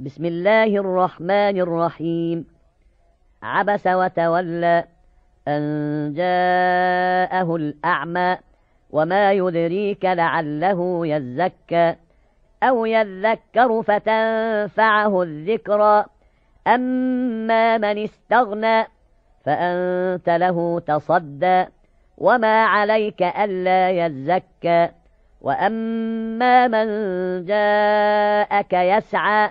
بسم الله الرحمن الرحيم عبس وتولى أن جاءه الأعمى وما يدريك لعله يزكى أو يذكر فتنفعه الذكرى أما من استغنى فأنت له تصدى وما عليك ألا يزكى وأما من جاءك يسعى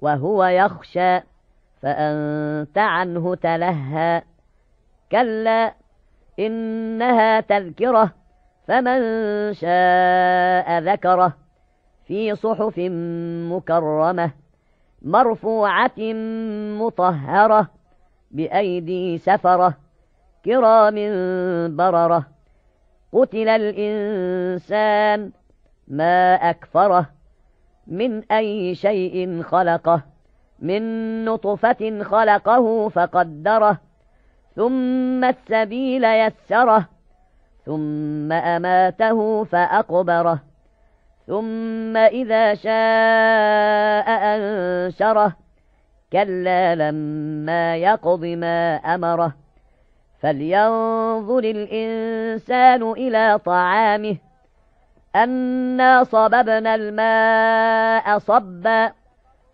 وهو يخشى فأنت عنه تلهى كلا إنها تذكرة فمن شاء ذكره في صحف مكرمة مرفوعة مطهرة بأيدي سفرة كرام بررة قتل الإنسان ما أكفره من أي شيء خلقه من نطفة خلقه فقدره ثم السبيل يسره ثم أماته فأقبره ثم إذا شاء أنشره كلا لما يقض ما أمره فلينظر الإنسان إلى طعامه أنا صببنا الماء صبا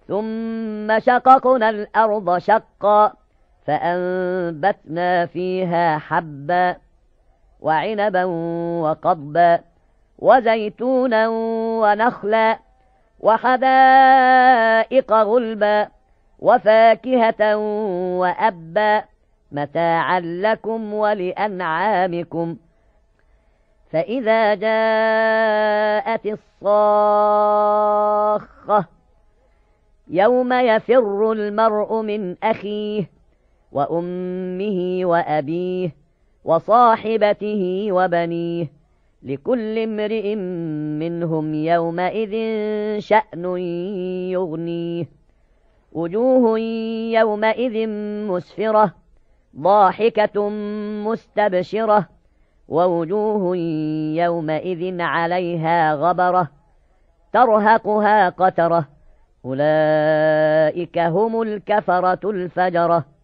ثم شققنا الأرض شقا فأنبتنا فيها حبا وعنبا وقضبا وزيتونا ونخلا وحدائق غلبا وفاكهة وأبا متاعا لكم ولأنعامكم ۖ فإذا جاءت الصاخة يوم يفر المرء من أخيه وأمه وأبيه وصاحبته وبنيه لكل امرئ منهم يومئذ شأن يغنيه وجوه يومئذ مسفرة ضاحكة مستبشره ووجوه يومئذ عليها غبرة ترهقها قترة أولئك هم الكفرة الفجرة